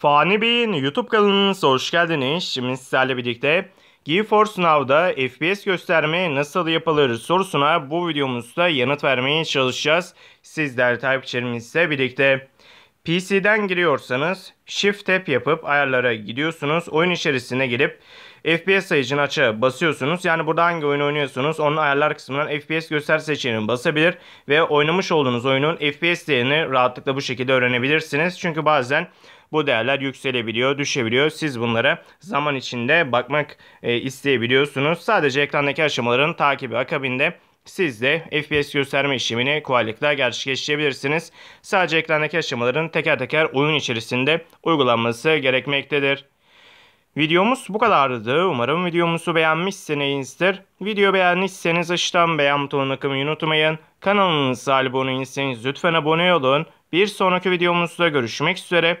Fani Bey'in YouTube kanalınıza hoş geldiniz. Şimdi sizlerle birlikte GeForce Now'da FPS gösterme nasıl yapılır sorusuna bu videomuzda yanıt vermeye çalışacağız. Sizler takipçilerimizle birlikte. PC'den giriyorsanız Shift Tab yapıp ayarlara gidiyorsunuz. Oyun içerisine gelip FPS sayıcını açığa basıyorsunuz. Yani burada hangi oyunu oynuyorsunuz onun ayarlar kısmından FPS göster seçeneğini basabilir ve oynamış olduğunuz oyunun FPS değerini rahatlıkla bu şekilde öğrenebilirsiniz. Çünkü bazen bu değerler yükselebiliyor, düşebiliyor. Siz bunlara zaman içinde bakmak e, isteyebiliyorsunuz. Sadece ekrandaki aşamaların takibi akabinde siz de FPS gösterme işlemini kolaylıkla gerçekleştirebilirsiniz. Sadece ekrandaki aşamaların teker teker oyun içerisinde uygulanması gerekmektedir. Videomuz bu kadardı. Umarım videomuzu beğenmişsinizdir. Video beğenmişseniz aşağıdan beğen butonuna kımayı unutmayın. Kanalımıza abone değilseniz lütfen abone olun. Bir sonraki videomuzda görüşmek üzere.